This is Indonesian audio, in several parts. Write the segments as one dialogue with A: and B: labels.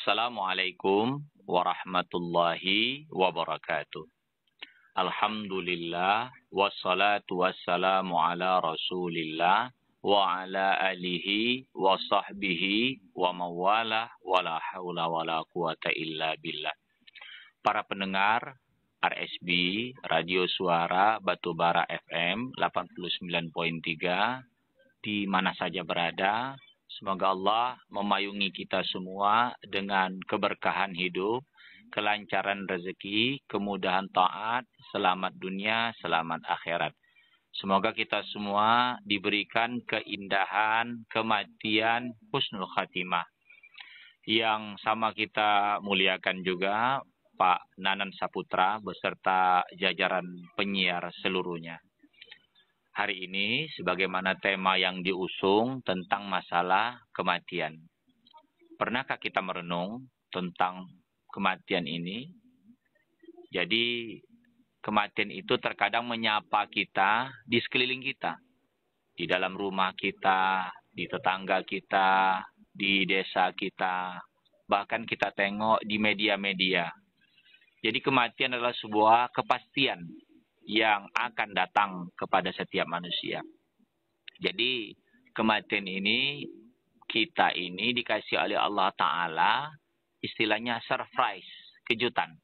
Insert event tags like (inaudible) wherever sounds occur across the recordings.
A: Assalamualaikum warahmatullahi wabarakatuh. Alhamdulillah wassalatu wassalamu ala Rasulillah wa ala alihi wa sahbihi wa mawala wa la haula wa la quwata illa billah. Para pendengar RSB Radio Suara Batubara FM 89.3 di mana saja berada Semoga Allah memayungi kita semua dengan keberkahan hidup, kelancaran rezeki, kemudahan taat, selamat dunia, selamat akhirat. Semoga kita semua diberikan keindahan, kematian, husnul khatimah. Yang sama kita muliakan juga Pak Nanan Saputra beserta jajaran penyiar seluruhnya hari ini sebagaimana tema yang diusung tentang masalah kematian. Pernahkah kita merenung tentang kematian ini? Jadi kematian itu terkadang menyapa kita di sekeliling kita. Di dalam rumah kita, di tetangga kita, di desa kita, bahkan kita tengok di media-media. Jadi kematian adalah sebuah kepastian yang akan datang kepada setiap manusia. Jadi kematian ini kita ini dikasih oleh Allah Ta'ala istilahnya surprise, kejutan.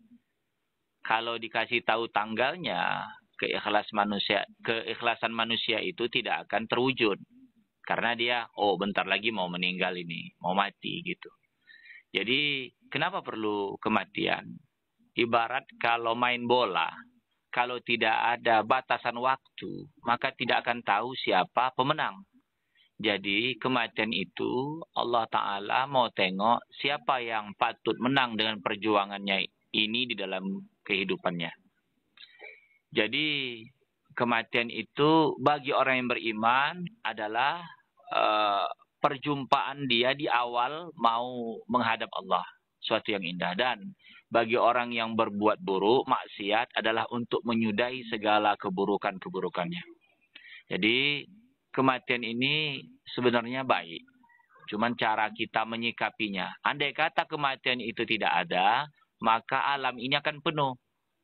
A: Kalau dikasih tahu tanggalnya, keikhlas manusia, keikhlasan manusia itu tidak akan terwujud. Karena dia, oh bentar lagi mau meninggal ini, mau mati gitu. Jadi kenapa perlu kematian? Ibarat kalau main bola, kalau tidak ada batasan waktu, maka tidak akan tahu siapa pemenang. Jadi kematian itu Allah Ta'ala mau tengok siapa yang patut menang dengan perjuangannya ini di dalam kehidupannya. Jadi kematian itu bagi orang yang beriman adalah uh, perjumpaan dia di awal mau menghadap Allah. Suatu yang indah. Dan bagi orang yang berbuat buruk, maksiat adalah untuk menyudahi segala keburukan-keburukannya. Jadi kematian ini sebenarnya baik. Cuman cara kita menyikapinya. Andai kata kematian itu tidak ada, maka alam ini akan penuh.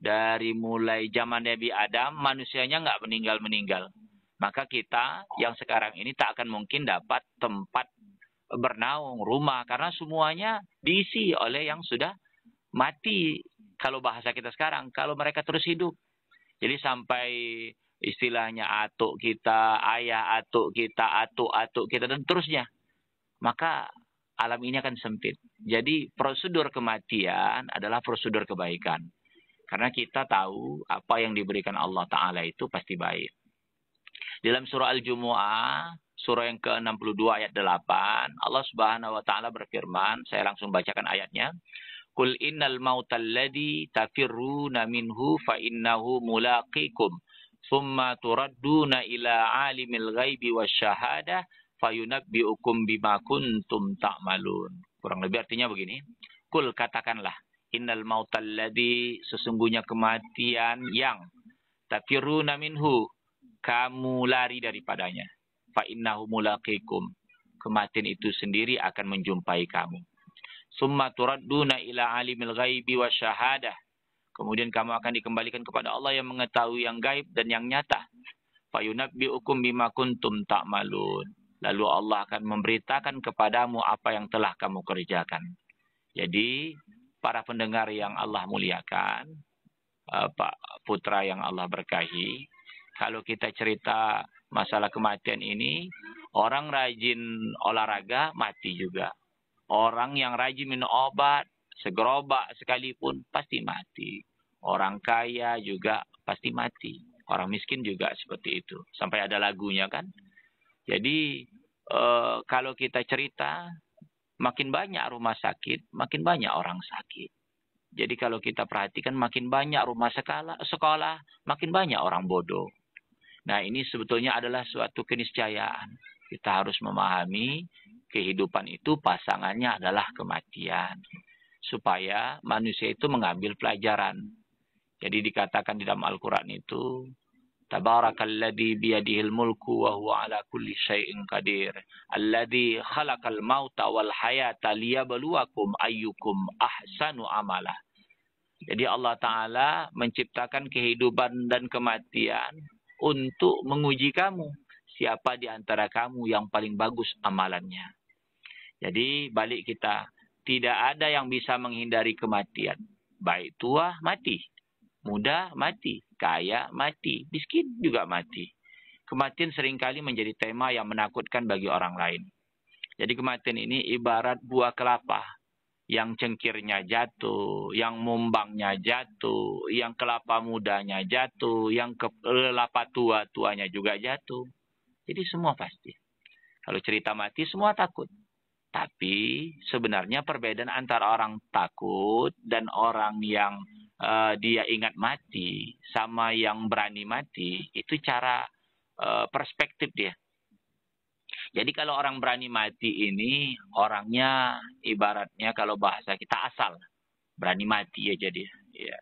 A: Dari mulai zaman Nabi Adam, manusianya nggak meninggal-meninggal. Maka kita yang sekarang ini tak akan mungkin dapat tempat bernaung, rumah. Karena semuanya diisi oleh yang sudah mati kalau bahasa kita sekarang kalau mereka terus hidup. Jadi sampai istilahnya atuk kita, ayah atuk kita, atuk-atuk kita dan terusnya. Maka alam ini akan sempit. Jadi prosedur kematian adalah prosedur kebaikan. Karena kita tahu apa yang diberikan Allah Ta'ala itu pasti baik. Dalam surah Al-Jumu'ah, surah yang ke-62 ayat 8, Allah Subhanahu wa taala berfirman, saya langsung bacakan ayatnya. Qul innal mauta alladhi tafirruna minhu fa innahu mulaqikum Thumma turadduna ila alimil ghaibi wasyahadah fayunabbiukum bima kuntum ta'malun. Kurang lebih artinya begini. Kul katakanlah innal mauta alladhi sesungguhnya kematian yang tafiruna minhu kamu lari daripadanya fa innahu mulaqikum kematian itu sendiri akan menjumpai kamu summa turadduna ila alimil ghaibi wasyahadah. Kemudian kamu akan dikembalikan kepada Allah yang mengetahui yang gaib dan yang nyata. Fayunabbi'ukum bima kuntum ta'malun. Lalu Allah akan memberitakan kepadamu apa yang telah kamu kerjakan. Jadi, para pendengar yang Allah muliakan, eh, Pak Putra yang Allah berkahi, kalau kita cerita masalah kematian ini, orang rajin olahraga mati juga Orang yang rajin minum obat, segerobak sekalipun pasti mati. Orang kaya juga pasti mati. Orang miskin juga seperti itu. Sampai ada lagunya kan. Jadi eh, kalau kita cerita, makin banyak rumah sakit, makin banyak orang sakit. Jadi kalau kita perhatikan makin banyak rumah sekolah, sekolah makin banyak orang bodoh. Nah ini sebetulnya adalah suatu keniscayaan. Kita harus memahami kehidupan itu pasangannya adalah kematian. Supaya manusia itu mengambil pelajaran. Jadi dikatakan di dalam Al-Quran itu, tabarakalladhi biyadihil mulku wa huwa ala kulli syai'in qadir. alladhi khalaqal mauta wal hayata liyabaluakum ayyukum ahsanu amalah. Jadi Allah Ta'ala menciptakan kehidupan dan kematian untuk menguji kamu. Siapa di antara kamu yang paling bagus amalannya. Jadi balik kita, tidak ada yang bisa menghindari kematian. Baik tua mati, muda mati, kaya mati, miskin juga mati. Kematian seringkali menjadi tema yang menakutkan bagi orang lain. Jadi kematian ini ibarat buah kelapa yang cengkirnya jatuh, yang mumbangnya jatuh, yang kelapa mudanya jatuh, yang kelapa tua tuanya juga jatuh. Jadi semua pasti. Kalau cerita mati semua takut. Tapi sebenarnya perbedaan antara orang takut dan orang yang uh, dia ingat mati sama yang berani mati itu cara uh, perspektif dia. Jadi kalau orang berani mati ini orangnya ibaratnya kalau bahasa kita asal berani mati ya jadi Ya.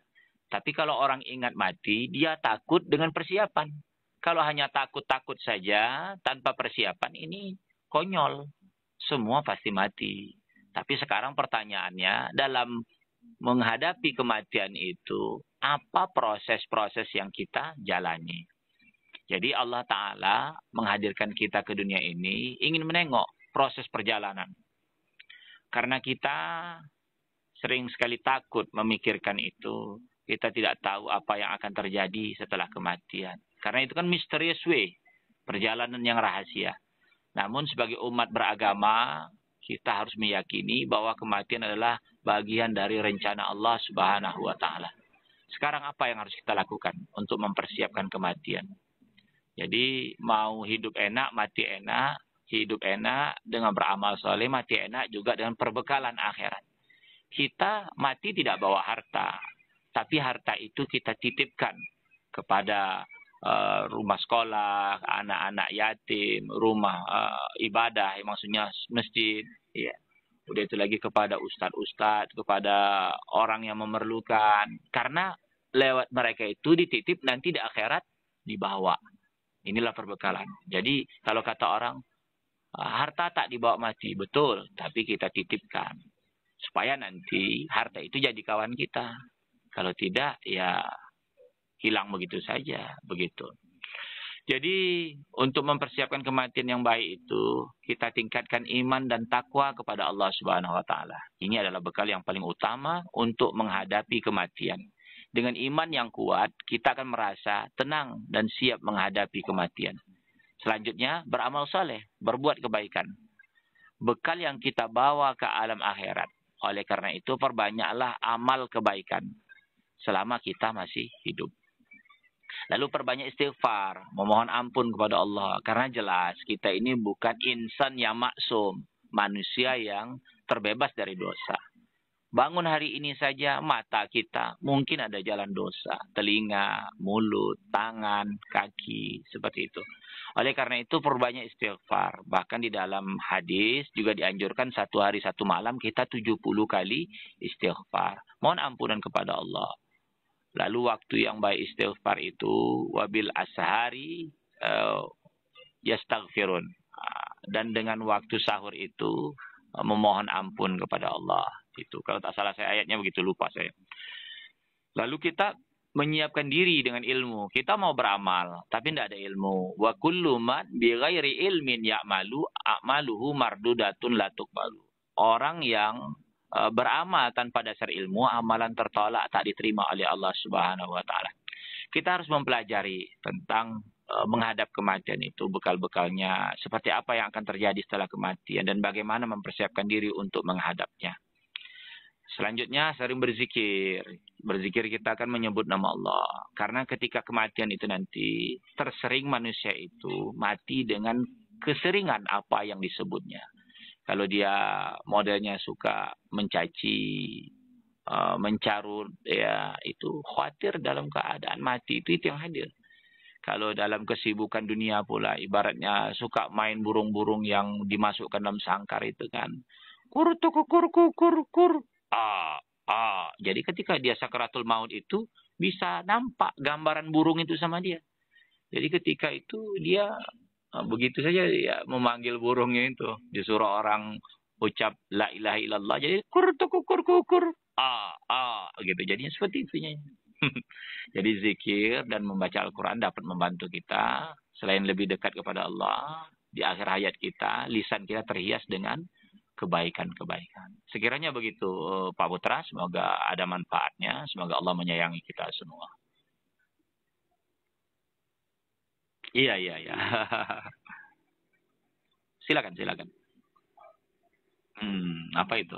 A: Tapi kalau orang ingat mati dia takut dengan persiapan. Kalau hanya takut-takut saja tanpa persiapan ini konyol semua pasti mati. Tapi sekarang pertanyaannya dalam menghadapi kematian itu apa proses-proses yang kita jalani. Jadi Allah Ta'ala menghadirkan kita ke dunia ini ingin menengok proses perjalanan. Karena kita sering sekali takut memikirkan itu. Kita tidak tahu apa yang akan terjadi setelah kematian. Karena itu kan misterius way. Perjalanan yang rahasia. Namun sebagai umat beragama, kita harus meyakini bahwa kematian adalah bagian dari rencana Allah Subhanahu wa taala. Sekarang apa yang harus kita lakukan untuk mempersiapkan kematian? Jadi mau hidup enak, mati enak, hidup enak dengan beramal soleh, mati enak juga dengan perbekalan akhirat. Kita mati tidak bawa harta, tapi harta itu kita titipkan kepada Ah, rumah sekolah, anak-anak yatim, rumah uh, ibadah, maksudnya masjid, ya. Udah itu lagi kepada ustad-ustad, kepada orang yang memerlukan. Karena lewat mereka itu dititip nanti di akhirat dibawa. Inilah perbekalan. Jadi kalau kata orang ah, harta tak dibawa mati, betul, tapi kita titipkan supaya nanti harta itu jadi kawan kita. Kalau tidak ya hilang begitu saja, begitu. Jadi untuk mempersiapkan kematian yang baik itu kita tingkatkan iman dan takwa kepada Allah Subhanahu wa taala. Ini adalah bekal yang paling utama untuk menghadapi kematian. Dengan iman yang kuat, kita akan merasa tenang dan siap menghadapi kematian. Selanjutnya, beramal saleh, berbuat kebaikan. Bekal yang kita bawa ke alam akhirat. Oleh karena itu, perbanyaklah amal kebaikan selama kita masih hidup. Lalu perbanyak istighfar, memohon ampun kepada Allah. Karena jelas kita ini bukan insan yang maksum, manusia yang terbebas dari dosa. Bangun hari ini saja mata kita mungkin ada jalan dosa, telinga, mulut, tangan, kaki, seperti itu. Oleh karena itu perbanyak istighfar. Bahkan di dalam hadis juga dianjurkan satu hari satu malam kita 70 kali istighfar. Mohon ampunan kepada Allah. Lalu waktu yang baik istighfar itu wabil ashari uh, yastaghfirun ah, dan dengan waktu sahur itu eh, memohon ampun kepada Allah itu kalau tak salah saya ayatnya begitu lupa saya. Lalu kita menyiapkan diri dengan ilmu. Kita mau beramal tapi tidak ada ilmu. Wa kullu man bi ghairi ilmin ya'malu a'maluhu mardudatun la tuqbalu. Orang yang Eh, beramal tanpa dasar ilmu, amalan tertolak tak diterima oleh Allah Subhanahu wa taala. Kita harus mempelajari tentang eh, menghadap kematian itu bekal-bekalnya seperti apa yang akan terjadi setelah kematian dan bagaimana mempersiapkan diri untuk menghadapnya. Selanjutnya sering berzikir. Berzikir kita akan menyebut nama Allah. Karena ketika kematian itu nanti tersering manusia itu mati dengan keseringan apa yang disebutnya. Kalau dia modelnya suka mencaci, eh, mencarut, ya itu khawatir dalam keadaan mati itu, itu yang hadir. Kalau dalam kesibukan dunia pula, ibaratnya suka main burung-burung yang dimasukkan dalam sangkar itu kan. Kur tuku kur kur kur kur. Ah, ah. Jadi ketika dia sakaratul maut itu bisa nampak gambaran burung itu sama dia. Jadi ketika itu dia Ah, begitu saja ya memanggil burungnya itu disuruh orang ucap la ilaha illallah jadi kur kur kur ah ah gitu jadinya seperti itu (laughs) jadi zikir dan membaca Al-Quran dapat membantu kita selain lebih dekat kepada Allah di akhir hayat kita lisan kita terhias dengan kebaikan-kebaikan. Sekiranya begitu eh, Pak Putra, semoga ada manfaatnya, semoga Allah menyayangi kita semua. Iya, iya, iya. (laughs) silakan, silakan. Hmm, apa itu?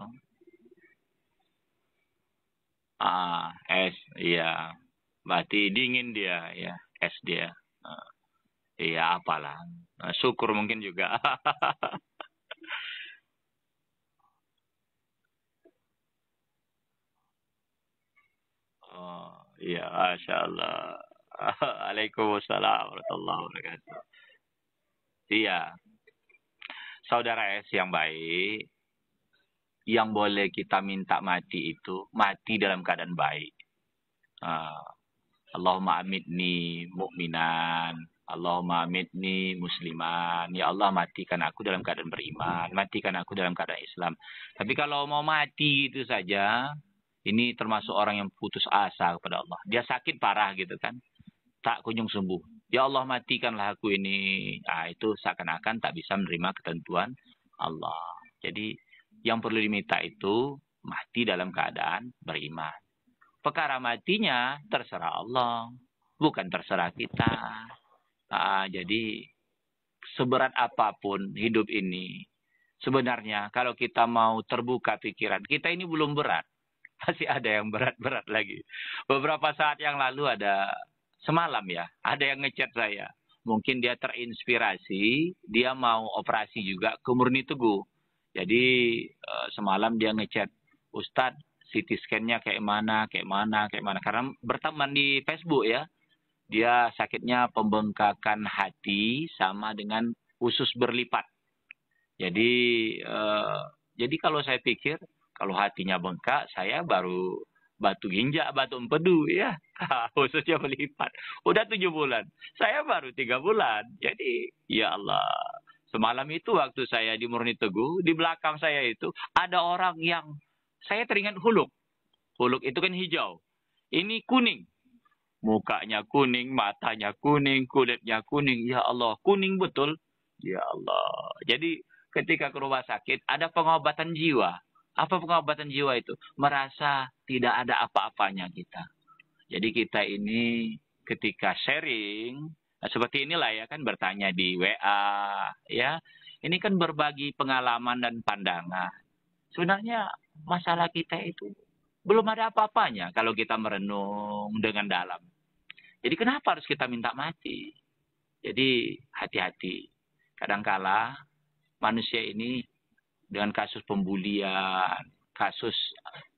A: Ah, es, iya. Berarti dingin dia, ya. Es dia. Ah, iya, apalah. Uh, syukur mungkin juga. (laughs) oh, iya, Masya (laughs) Waalaikumsalam warahmatullahi wabarakatuh. Iya. Saudara S yang baik, yang boleh kita minta mati itu mati dalam keadaan baik. Uh, Allahumma amitni mukminan, Allahumma amitni musliman. Ya Allah matikan aku dalam keadaan beriman, matikan aku dalam keadaan Islam. Tapi kalau mau mati itu saja, ini termasuk orang yang putus asa kepada Allah. Dia sakit parah gitu kan tak kunjung sembuh. Ya Allah matikanlah aku ini. Ah itu seakan-akan tak bisa menerima ketentuan Allah. Jadi yang perlu diminta itu mati dalam keadaan beriman. Perkara matinya terserah Allah, bukan terserah kita. Ah, jadi seberat apapun hidup ini, sebenarnya kalau kita mau terbuka pikiran, kita ini belum berat. (laughs) Masih ada yang berat-berat lagi. Beberapa saat yang lalu ada semalam ya, ada yang ngechat saya. Mungkin dia terinspirasi, dia mau operasi juga ke Murni Teguh. Jadi eh, semalam dia ngechat, Ustadz CT scan-nya kayak mana, kayak mana, kayak mana. Karena berteman di Facebook ya. Dia sakitnya pembengkakan hati sama dengan usus berlipat. Jadi, eh, jadi kalau saya pikir, kalau hatinya bengkak, saya baru batu ginjak, batu empedu ya. (laughs) Khususnya melipat. Udah tujuh bulan. Saya baru tiga bulan. Jadi ya Allah. Semalam itu waktu saya di Murni Teguh, di belakang saya itu ada orang yang saya teringat huluk. Huluk itu kan hijau. Ini kuning. Mukanya kuning, matanya kuning, kulitnya kuning. Ya Allah, kuning betul. Ya Allah. Jadi ketika ke rumah sakit ada pengobatan jiwa apa pengobatan jiwa itu? Merasa tidak ada apa-apanya kita. Jadi kita ini ketika sharing nah seperti inilah ya kan bertanya di WA ya. Ini kan berbagi pengalaman dan pandangan. Sebenarnya masalah kita itu belum ada apa-apanya kalau kita merenung dengan dalam. Jadi kenapa harus kita minta mati? Jadi hati-hati. Kadangkala manusia ini dengan kasus pembulian, kasus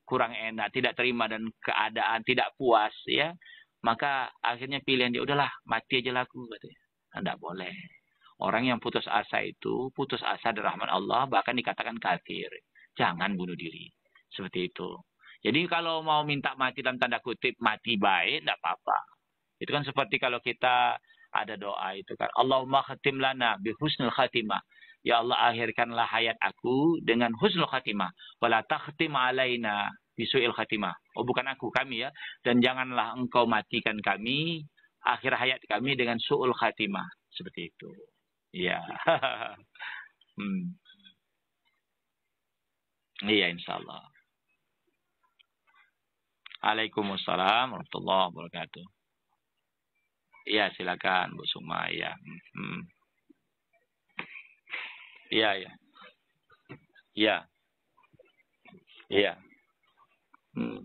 A: kurang enak, tidak terima dan keadaan tidak puas ya, maka akhirnya pilihan dia udahlah mati aja laku katanya. Tidak nah, boleh. Orang yang putus asa itu putus asa dari rahmat Allah bahkan dikatakan kafir. Jangan bunuh diri. Seperti itu. Jadi kalau mau minta mati dalam tanda kutip mati baik tidak apa-apa. Itu kan seperti kalau kita ada doa itu kan Allahumma khatim lana bi husnul khatimah. Ya Allah akhirkanlah hayat aku dengan husnul khatimah. Wala takhtim alaina bisuil khatimah. Oh bukan aku, kami ya. Dan janganlah engkau matikan kami, akhir hayat kami dengan su'ul khatimah. Seperti itu. Iya. (laughs) hmm. Iya insya Allah. Assalamualaikum warahmatullahi wabarakatuh. Iya silakan Bu Suma. Iya. Hmm. Iya, iya. Iya. Iya. Hmm.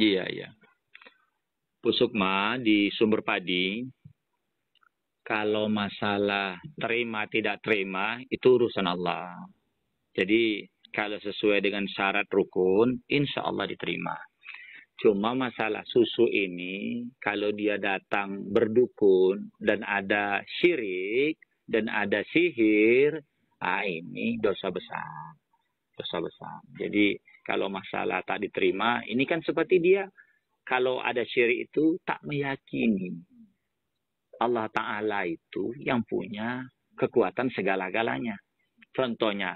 A: Iya, iya. Pusukma di sumber padi, kalau masalah terima tidak terima itu urusan Allah. Jadi kalau sesuai dengan syarat rukun, insya Allah diterima. Cuma masalah susu ini, kalau dia datang berdukun dan ada syirik dan ada sihir, ah ini dosa besar. Dosa besar. Jadi kalau masalah tak diterima, ini kan seperti dia kalau ada syirik itu tak meyakini Allah Ta'ala itu yang punya kekuatan segala-galanya. Contohnya,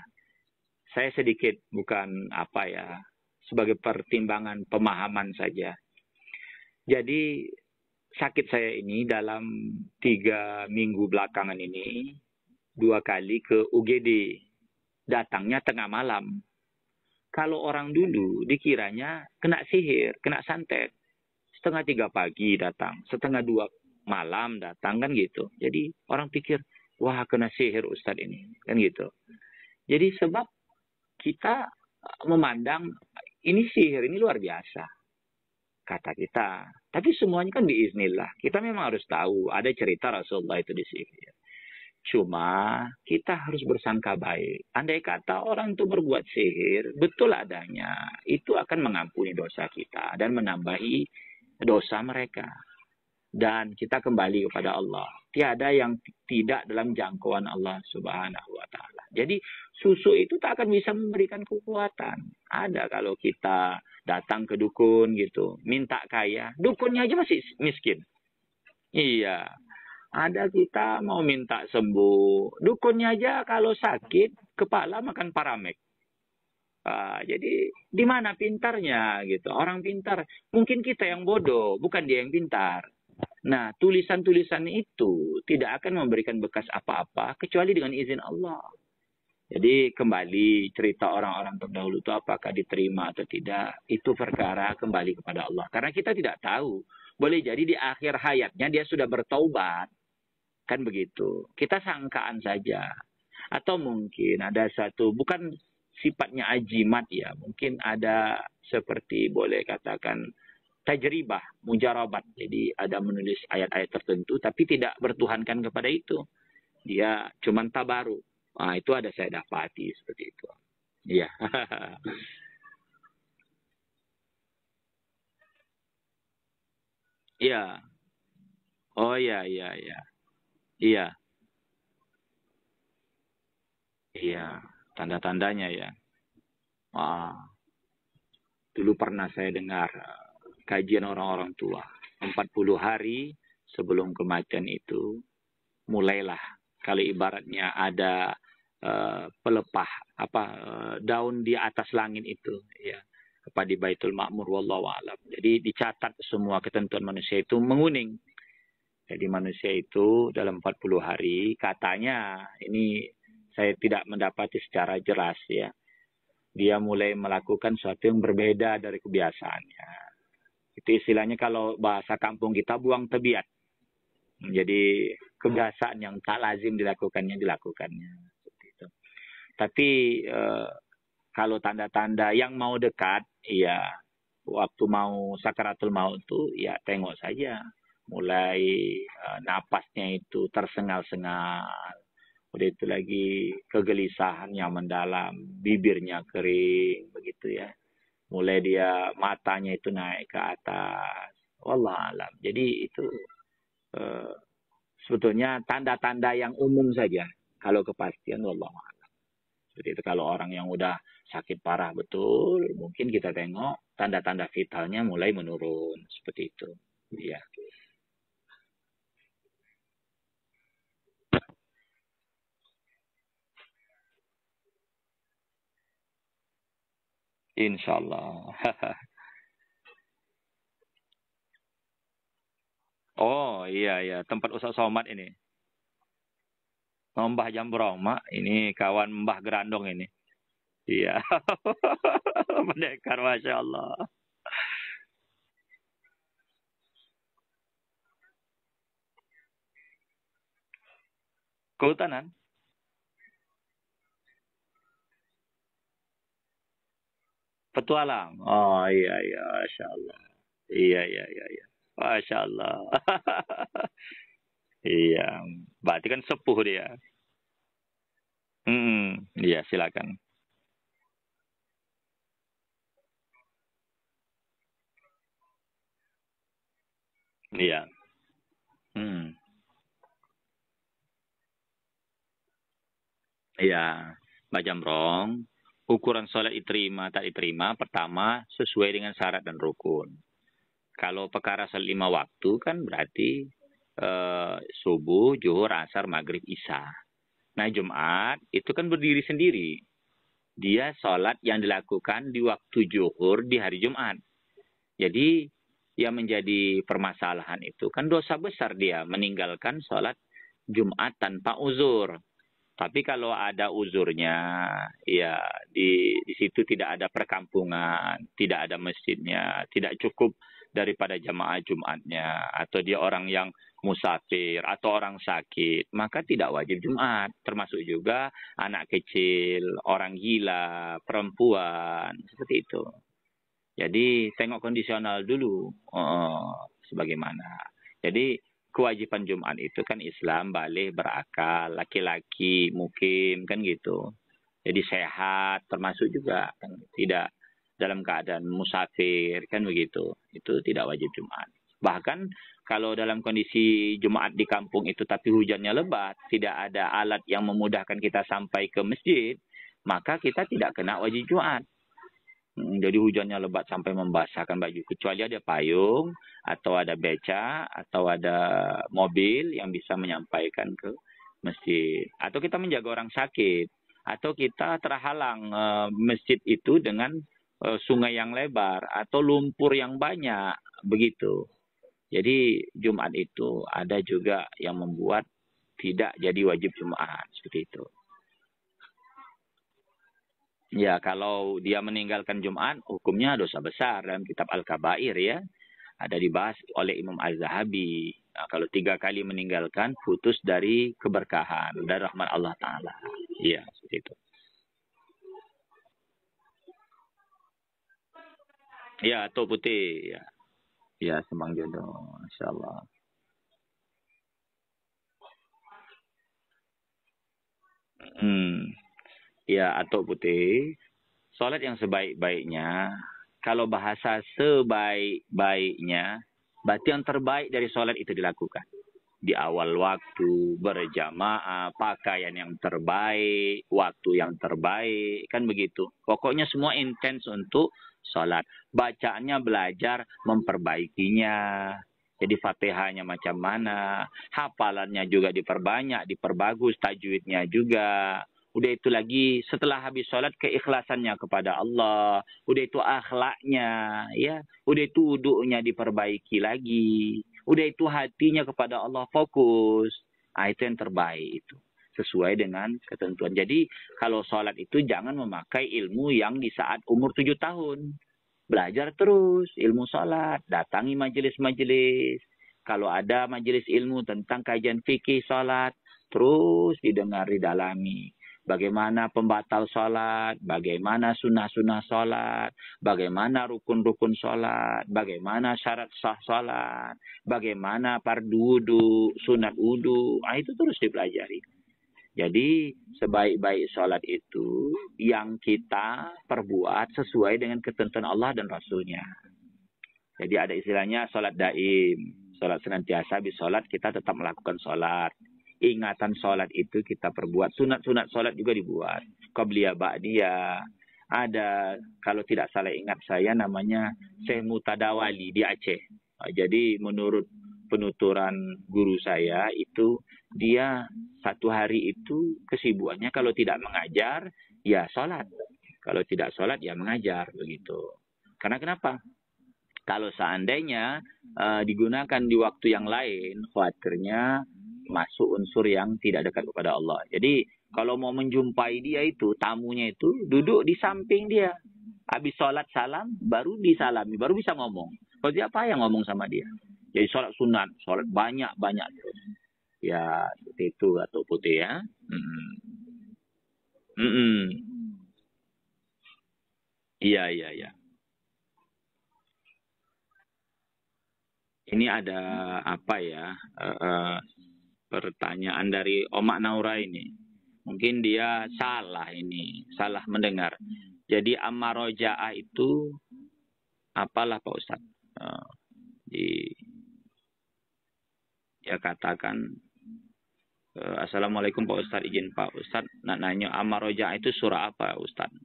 A: saya sedikit bukan apa ya, sebagai pertimbangan pemahaman saja. Jadi sakit saya ini dalam tiga minggu belakangan ini dua kali ke UGD. Datangnya tengah malam. Kalau orang dulu dikiranya kena sihir, kena santet. Setengah tiga pagi datang, setengah dua malam datang kan gitu. Jadi orang pikir, wah kena sihir Ustadz ini kan gitu. Jadi sebab kita memandang ini sihir, ini luar biasa. Kata kita. Tapi semuanya kan biiznillah. Kita memang harus tahu ada cerita Rasulullah itu di sihir. Cuma kita harus bersangka baik. Andai kata orang itu berbuat sihir, betul adanya, itu akan mengampuni dosa kita dan menambahi dosa mereka dan kita kembali kepada Allah. Tiada yang tidak dalam jangkauan Allah Subhanahu wa taala. Jadi susu itu tak akan bisa memberikan kekuatan. Ada kalau kita datang ke dukun gitu, minta kaya, dukunnya aja masih miskin. Iya. Ada kita mau minta sembuh, dukunnya aja kalau sakit kepala makan paramek. Uh, jadi di mana pintarnya gitu orang pintar mungkin kita yang bodoh bukan dia yang pintar Nah, tulisan-tulisan itu tidak akan memberikan bekas apa-apa kecuali dengan izin Allah. Jadi kembali cerita orang-orang terdahulu itu apakah diterima atau tidak, itu perkara kembali kepada Allah. Karena kita tidak tahu, boleh jadi di akhir hayatnya dia sudah bertaubat. Kan begitu. Kita sangkaan saja. Atau mungkin ada satu, bukan sifatnya ajimat ya, mungkin ada seperti boleh katakan tajribah, mujarabat. Jadi ada menulis ayat-ayat tertentu tapi tidak bertuhankan kepada itu. Dia cuma tabaru. Nah, itu ada saya dapati seperti itu. Iya. (laughs) Iya. Oh iya iya iya. Iya. Iya, tanda-tandanya ya. Wah. Dulu pernah saya dengar kajian orang-orang tua. 40 hari sebelum kematian itu mulailah kalau ibaratnya ada uh, pelepah apa uh, daun di atas langit itu ya kepada di Baitul Ma'mur wallahu alam. Jadi dicatat semua ketentuan manusia itu menguning. Jadi manusia itu dalam 40 hari katanya ini saya tidak mendapati secara jelas ya. Dia mulai melakukan sesuatu yang berbeda dari kebiasaannya itu istilahnya kalau bahasa kampung kita buang tebiat. Jadi kebiasaan yang tak lazim dilakukannya dilakukannya. Seperti itu. Tapi eh, kalau tanda-tanda yang mau dekat, ya waktu mau sakaratul mau itu ya tengok saja. Mulai eh, napasnya itu tersengal-sengal. Udah itu lagi kegelisahan yang mendalam, bibirnya kering, begitu ya mulai dia matanya itu naik ke atas wallah alam jadi itu uh, sebetulnya tanda-tanda yang umum saja kalau kepastian wallah alam seperti itu kalau orang yang udah sakit parah betul mungkin kita tengok tanda-tanda vitalnya mulai menurun seperti itu ya Insya Allah. (laughs) oh iya iya tempat Ustaz Somad ini. Mbah Jambrong, Mak. Ini kawan Mbah Gerandong ini. Iya. (laughs) Pendekar, Masya Allah. Kehutanan? Petualang. Oh iya iya, masya Allah. Iya iya iya iya. Masya Allah. (laughs) iya, berarti kan sepuh dia. Hmm, iya silakan. Iya. Hmm. Iya, macam Jamrong ukuran sholat diterima tak diterima pertama sesuai dengan syarat dan rukun. Kalau perkara sholat lima waktu kan berarti eh, subuh, zuhur, asar, maghrib, isya. Nah Jumat itu kan berdiri sendiri. Dia sholat yang dilakukan di waktu zuhur di hari Jumat. Jadi yang menjadi permasalahan itu kan dosa besar dia meninggalkan sholat Jumat tanpa uzur. Tapi kalau ada uzurnya, ya di, di situ tidak ada perkampungan, tidak ada masjidnya, tidak cukup daripada jamaah Jumatnya, atau dia orang yang musafir atau orang sakit, maka tidak wajib Jumat. Termasuk juga anak kecil, orang gila, perempuan, seperti itu. Jadi tengok kondisional dulu, oh, sebagaimana. Jadi kewajiban Jumat itu kan Islam balik berakal, laki-laki mukim kan gitu. Jadi sehat termasuk juga kan tidak dalam keadaan musafir kan begitu. Itu tidak wajib Jumat. Bahkan kalau dalam kondisi Jumat di kampung itu tapi hujannya lebat, tidak ada alat yang memudahkan kita sampai ke masjid, maka kita tidak kena wajib Jumat. Jadi hujannya lebat sampai membasahkan baju. Kecuali ada payung atau ada beca atau ada mobil yang bisa menyampaikan ke masjid. Atau kita menjaga orang sakit. Atau kita terhalang eh, masjid itu dengan eh, sungai yang lebar atau lumpur yang banyak begitu. Jadi Jumat itu ada juga yang membuat tidak jadi wajib Jumat seperti itu. Ya, kalau dia meninggalkan Jumat, hukumnya dosa besar dalam kitab Al-Kabair ya. Ada dibahas oleh Imam Az-Zahabi. Nah, kalau tiga kali meninggalkan, putus dari keberkahan, dari rahmat Allah Ta'ala. Ya, seperti itu. Ya, atau putih. Ya, ya semang jodoh. Insya Allah. Hmm ya atau putih, solat yang sebaik-baiknya, kalau bahasa sebaik-baiknya, berarti yang terbaik dari solat itu dilakukan. Di awal waktu, berjamaah, pakaian yang terbaik, waktu yang terbaik, kan begitu. Pokoknya semua intens untuk solat. Bacaannya belajar memperbaikinya, jadi fatihahnya macam mana, hafalannya juga diperbanyak, diperbagus, tajwidnya juga, Udah itu lagi setelah habis sholat keikhlasannya kepada Allah. Udah itu akhlaknya ya. Udah itu uduknya diperbaiki lagi. Udah itu hatinya kepada Allah fokus. Nah, itu yang terbaik itu sesuai dengan ketentuan. Jadi kalau sholat itu jangan memakai ilmu yang di saat umur tujuh tahun. Belajar terus ilmu sholat, datangi majelis-majelis. Kalau ada majelis ilmu tentang kajian fikih sholat, terus didengar, didalami bagaimana pembatal sholat, bagaimana sunnah-sunnah sholat, bagaimana rukun-rukun sholat, bagaimana syarat sah sholat, bagaimana pardudu, sunat udu, nah, itu terus dipelajari. Jadi sebaik-baik sholat itu yang kita perbuat sesuai dengan ketentuan Allah dan Rasulnya. Jadi ada istilahnya sholat daim, sholat senantiasa, habis sholat kita tetap melakukan sholat ingatan sholat itu kita perbuat. Sunat-sunat sholat juga dibuat. Qobliya dia Ada, kalau tidak salah ingat saya namanya Syekh Mutadawali di Aceh. Ah, jadi menurut penuturan guru saya itu dia satu hari itu kesibukannya kalau tidak mengajar ya sholat. Kalau tidak sholat ya mengajar begitu. Karena kenapa? Kalau seandainya uh, digunakan di waktu yang lain, khawatirnya masuk unsur yang tidak dekat kepada Allah. Jadi kalau mau menjumpai dia itu, tamunya itu duduk di samping dia. Habis sholat salam, baru disalami, baru bisa ngomong. Kalau dia apa yang ngomong sama dia? Jadi sholat sunat, sholat banyak-banyak terus. Ya, seperti itu atau putih ya. Mm -mm. Mm -mm. Iya, iya, iya. Ini ada apa ya? Uh, uh, pertanyaan dari Omak Naura ini. Mungkin dia salah ini, salah mendengar. Jadi amaroja'ah itu apalah Pak Ustadz? Eh, di, ya katakan eh, Assalamualaikum Pak Ustadz, izin Pak Ustadz. nak nanya amaroja'ah itu surah apa Ustadz?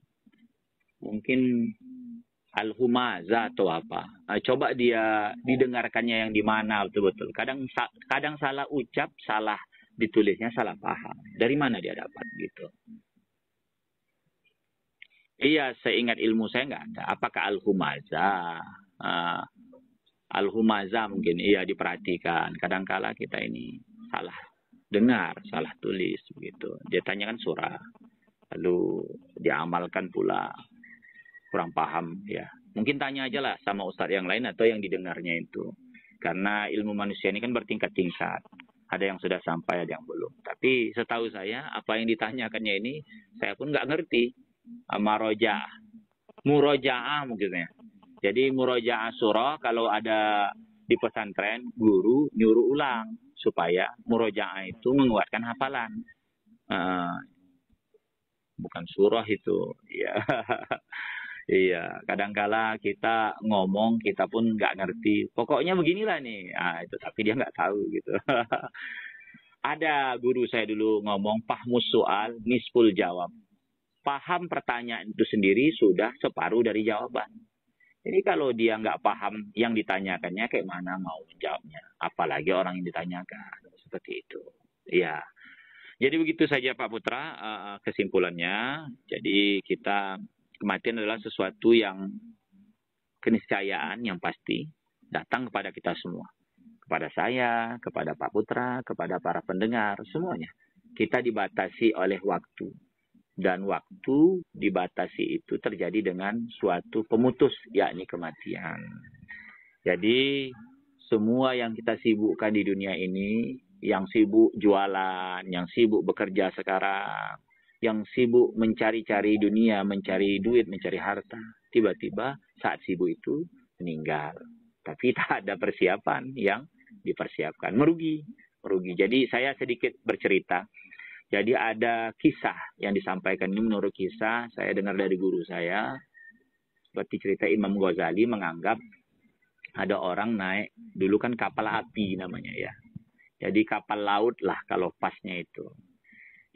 A: Mungkin alhuma atau apa. Nah, coba dia didengarkannya yang di mana betul-betul. Kadang kadang salah ucap, salah ditulisnya, salah paham. Dari mana dia dapat gitu? Iya, seingat ilmu saya nggak ada. Apakah alhumaza? Uh, ah, alhumaza mungkin iya diperhatikan. Kadangkala kita ini salah dengar, salah tulis begitu. Dia tanyakan surah, lalu diamalkan pula kurang paham ya. Mungkin tanya aja lah sama ustadz yang lain atau yang didengarnya itu. Karena ilmu manusia ini kan bertingkat-tingkat. Ada yang sudah sampai, ada yang belum. Tapi setahu saya, apa yang ditanyakannya ini, saya pun nggak ngerti. Maroja, mungkin ya. Jadi muroja'ah surah kalau ada di pesantren, guru nyuruh ulang supaya muroja'ah itu menguatkan hafalan. Uh, bukan surah itu, ya. (laughs) Iya, kadangkala kita ngomong kita pun nggak ngerti. Pokoknya beginilah nih. Ah itu tapi dia nggak tahu gitu. (laughs) Ada guru saya dulu ngomong pahmus soal nisful jawab. Paham pertanyaan itu sendiri sudah separuh dari jawaban. Jadi kalau dia nggak paham yang ditanyakannya kayak mana mau menjawabnya. Apalagi orang yang ditanyakan. Seperti itu. Iya. Jadi begitu saja Pak Putra eh, eh, kesimpulannya. Jadi kita Kematian adalah sesuatu yang keniscayaan yang pasti datang kepada kita semua. Kepada saya, kepada Pak Putra, kepada para pendengar, semuanya. Kita dibatasi oleh waktu. Dan waktu dibatasi itu terjadi dengan suatu pemutus, yakni kematian. Jadi, semua yang kita sibukkan di dunia ini, yang sibuk jualan, yang sibuk bekerja sekarang, yang sibuk mencari-cari dunia, mencari duit, mencari harta, tiba-tiba saat sibuk itu meninggal. Tapi (laughs) tak ada persiapan yang dipersiapkan, merugi, merugi. Jadi saya sedikit bercerita. Jadi ada kisah yang disampaikan ini menurut kisah saya dengar dari guru saya. Seperti cerita Imam Ghazali menganggap ada orang naik dulu kan kapal api namanya ya. Jadi kapal laut lah kalau pasnya itu.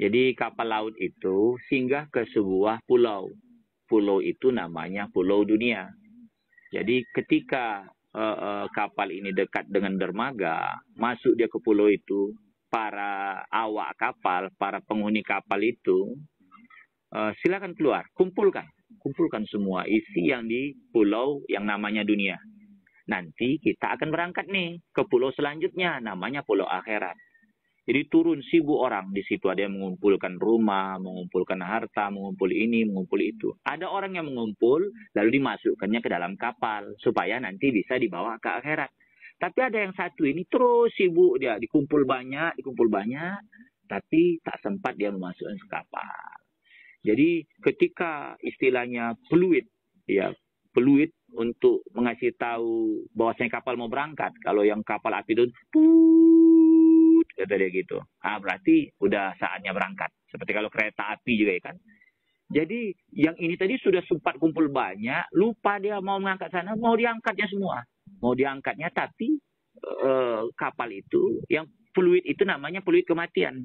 A: Jadi kapal laut itu singgah ke sebuah pulau. Pulau itu namanya Pulau Dunia. Jadi ketika uh, uh, kapal ini dekat dengan dermaga, masuk dia ke pulau itu, para awak kapal, para penghuni kapal itu, uh, silakan keluar, kumpulkan, kumpulkan semua isi yang di pulau yang namanya dunia. Nanti kita akan berangkat nih ke pulau selanjutnya, namanya pulau akhirat. Jadi turun sibuk orang di situ ada yang mengumpulkan rumah, mengumpulkan harta, mengumpul ini, mengumpul itu. Ada orang yang mengumpul lalu dimasukkannya ke dalam kapal supaya nanti bisa dibawa ke akhirat. Tapi ada yang satu ini terus sibuk dia dikumpul banyak, dikumpul banyak, tapi tak sempat dia memasukkan ke kapal. Jadi ketika istilahnya peluit, ya peluit untuk mengasih tahu bahwasanya kapal mau berangkat. Kalau yang kapal api itu, kata dia gitu ah berarti udah saatnya berangkat seperti kalau kereta api juga ya kan jadi yang ini tadi sudah sempat kumpul banyak lupa dia mau mengangkat sana mau diangkatnya semua mau diangkatnya tapi eh, kapal itu yang fluid itu namanya fluid kematian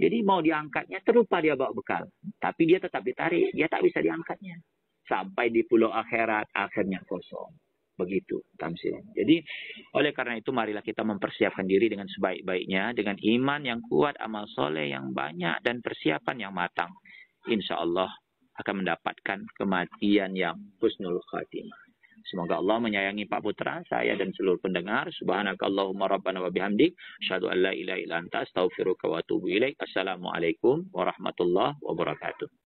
A: jadi mau diangkatnya terlupa dia bawa bekal. Tapi dia tetap ditarik, dia tak bisa diangkatnya. Sampai di pulau akhirat akhirnya kosong begitu tamsil. Jadi oleh karena itu marilah kita mempersiapkan diri dengan sebaik-baiknya dengan iman yang kuat, amal soleh yang banyak dan persiapan yang matang. Insya Allah akan mendapatkan kematian yang husnul khatimah. Semoga Allah menyayangi Pak Putra, saya dan seluruh pendengar. Subhanakallahumma rabbana wa bihamdik. Asyadu an la ilaha illa anta astaghfiruka wa atubu Assalamualaikum warahmatullahi wabarakatuh.